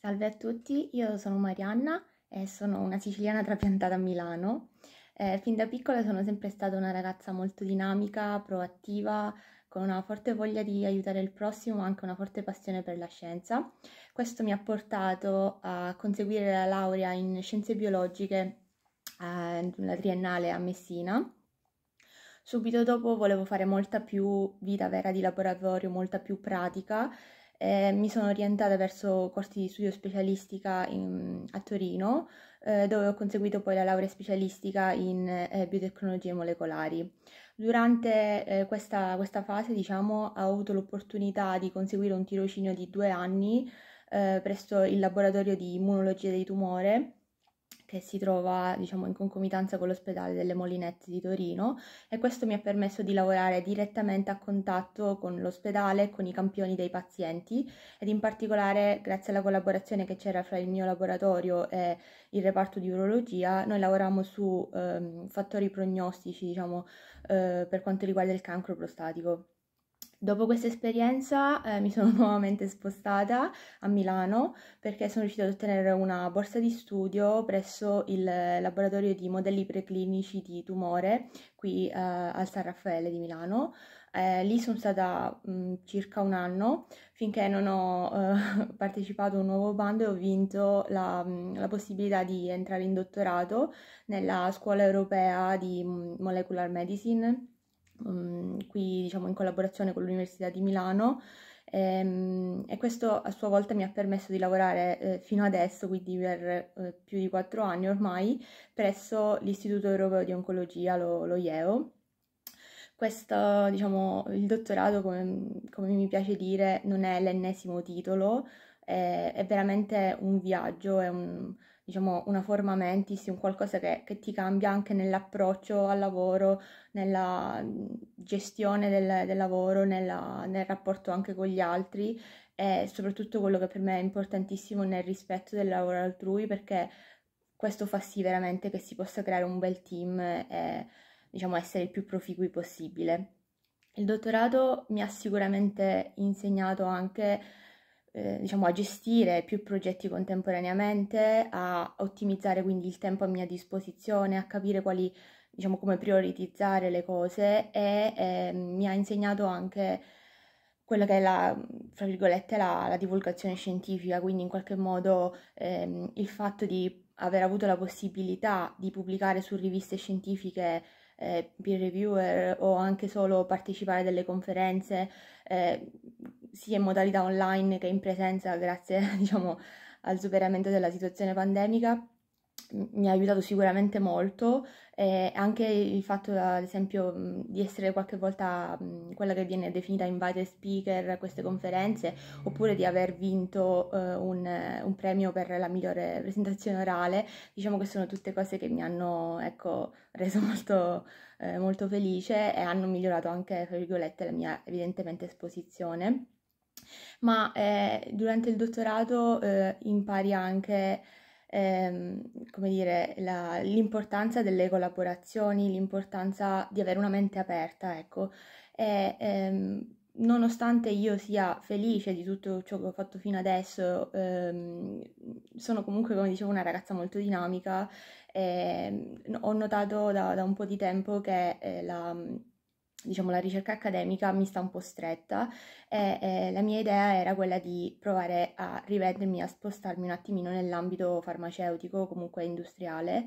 Salve a tutti, io sono Marianna e sono una siciliana trapiantata a Milano. Eh, fin da piccola sono sempre stata una ragazza molto dinamica, proattiva, con una forte voglia di aiutare il prossimo, anche una forte passione per la scienza. Questo mi ha portato a conseguire la laurea in scienze biologiche eh, la triennale a Messina. Subito dopo volevo fare molta più vita vera di laboratorio, molta più pratica eh, mi sono orientata verso corsi di studio specialistica in, a Torino, eh, dove ho conseguito poi la laurea specialistica in eh, biotecnologie molecolari. Durante eh, questa, questa, fase, diciamo, ho avuto l'opportunità di conseguire un tirocinio di due anni eh, presso il laboratorio di immunologia dei tumore che si trova diciamo, in concomitanza con l'ospedale delle Molinette di Torino e questo mi ha permesso di lavorare direttamente a contatto con l'ospedale, con i campioni dei pazienti ed in particolare grazie alla collaborazione che c'era fra il mio laboratorio e il reparto di urologia noi lavoravamo su ehm, fattori prognostici diciamo, eh, per quanto riguarda il cancro prostatico. Dopo questa esperienza eh, mi sono nuovamente spostata a Milano perché sono riuscita ad ottenere una borsa di studio presso il laboratorio di modelli preclinici di tumore qui eh, al San Raffaele di Milano. Eh, lì sono stata mh, mm, circa un anno finché non ho eh, partecipato a un nuovo bando e ho vinto la, mh, mm, la possibilità di entrare in dottorato nella scuola europea di mm, molecular medicine qui diciamo in collaborazione con l'Università di Milano ehm, e, questo a sua volta mi ha permesso di lavorare eh, fino adesso, quindi per eh, più di quattro anni ormai, presso l'Istituto Europeo di Oncologia, lo, lo IEO. Questo, diciamo, il dottorato, come, come mi piace dire, non è l'ennesimo titolo, è, veramente un viaggio, è un, diciamo, una forma mentis, un qualcosa che, che ti cambia anche nell'approccio al lavoro, nella gestione del, del lavoro, nella, nel rapporto anche con gli altri e soprattutto quello che per me è importantissimo nel rispetto del lavoro altrui perché questo fa sì veramente che si possa creare un bel team e diciamo, essere il più proficui possibile. Il dottorato mi ha sicuramente insegnato anche eh, diciamo, a gestire più progetti contemporaneamente, a ottimizzare quindi il tempo a mia disposizione, a capire quali, diciamo, come prioritizzare le cose e eh, mi ha insegnato anche quella che è la, fra virgolette, la, la divulgazione scientifica, quindi in qualche modo ehm, il fatto di aver avuto la possibilità di pubblicare su riviste scientifiche eh, peer reviewer o anche solo partecipare a delle conferenze, eh, sia in modalità online che in presenza grazie diciamo, al superamento della situazione pandemica mi ha aiutato sicuramente molto e anche il fatto ad esempio di essere qualche volta quella che viene definita invited speaker a queste conferenze oppure di aver vinto eh, un, un, premio per la migliore presentazione orale diciamo che sono tutte cose che mi hanno ecco, reso molto, eh, molto felice e hanno migliorato anche tra virgolette, la mia evidentemente esposizione ma eh, durante il dottorato eh, impari anche ehm, come dire, la, l'importanza delle collaborazioni, l'importanza di avere una mente aperta, ecco. E, ehm, nonostante io sia felice di tutto ciò che ho fatto fino adesso, ehm, sono comunque, come dicevo, una ragazza molto dinamica. Ehm, ho notato da, da, un po' di tempo che eh, la diciamo, la ricerca accademica mi sta un po' stretta e eh, la mia idea era quella di provare a rivendermi, a spostarmi un attimino nell'ambito farmaceutico, comunque industriale.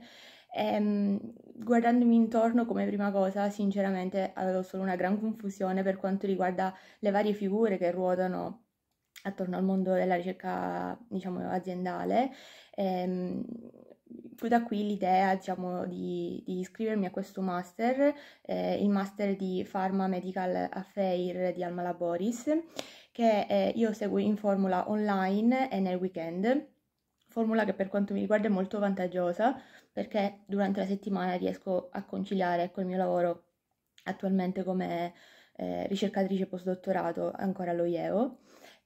E, ehm, guardandomi intorno come prima cosa, sinceramente avevo solo una gran confusione per quanto riguarda le varie figure che ruotano attorno al mondo della ricerca, diciamo, aziendale. E, ehm, fu da qui l'idea diciamo, di, di, iscrivermi a questo master, eh, il master di Pharma Medical Affair di Alma Laboris, che eh, io seguo in formula online e nel weekend, formula che per quanto mi riguarda è molto vantaggiosa perché durante la settimana riesco a conciliare col ecco, mio lavoro attualmente come eh, ricercatrice postdottorato ancora allo IEO.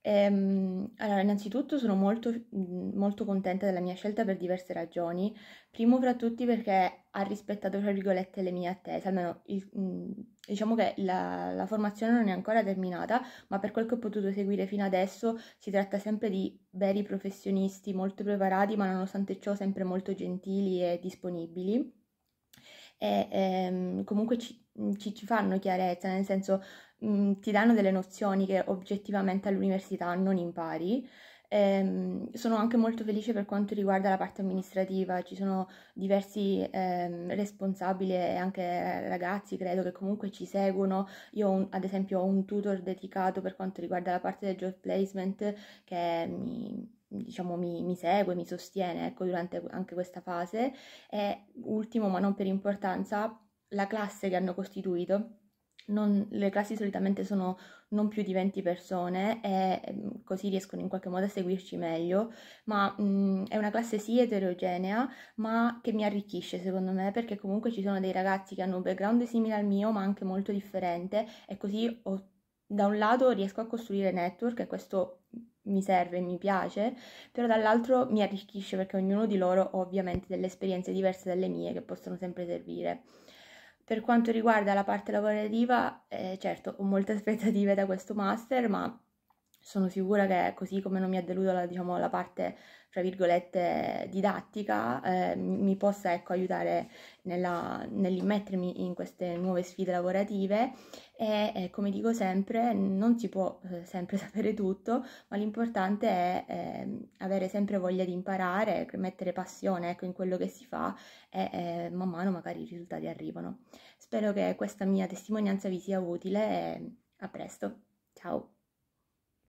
Ehm, allora, innanzitutto sono molto, mhmm, molto contenta della mia scelta per diverse ragioni. Primo fra tutti perché ha rispettato, tra virgolette, le mie attese, almeno il, mhmm, diciamo che la, la, formazione non è ancora terminata, ma per quel che ho potuto seguire fino adesso si tratta sempre di veri professionisti molto preparati, ma nonostante ciò sempre molto gentili e disponibili e ehm, comunque ci, ci, ci, fanno chiarezza, nel senso mh, ti danno delle nozioni che oggettivamente all'università non impari. Ehm, sono anche molto felice per quanto riguarda la parte amministrativa, ci sono diversi ehm, responsabili e anche ragazzi credo che comunque ci seguono. Io un, ad esempio ho un tutor dedicato per quanto riguarda la parte del job placement che mi diciamo, mi, mi, segue, mi sostiene ecco, durante anche questa fase. E ultimo, ma non per importanza, la classe che hanno costituito. Non, le classi solitamente sono non più di 20 persone e ehm, così riescono in qualche modo a seguirci meglio, ma mh, mhmm, è una classe sì eterogenea, ma che mi arricchisce secondo me perché comunque ci sono dei ragazzi che hanno un background simile al mio, ma anche molto differente e così ho, da un lato riesco a costruire network e questo mi serve e mi piace, però dall'altro mi arricchisce perché ognuno di loro ha ovviamente delle esperienze diverse dalle mie che possono sempre servire. Per quanto riguarda la parte lavorativa, eh, certo, ho molte aspettative da questo master, ma sono sicura che così come non mi ha deluso la, diciamo, la parte, tra virgolette, didattica, eh, mi possa ecco, aiutare nell'immettermi in queste nuove sfide lavorative e eh, come dico sempre, non si può eh, sempre sapere tutto, ma l'importante è ehm, avere sempre voglia di imparare, mettere passione ecco, in quello che si fa e eh, man mano magari i risultati arrivano. Spero che questa mia testimonianza vi sia utile e a presto. Ciao!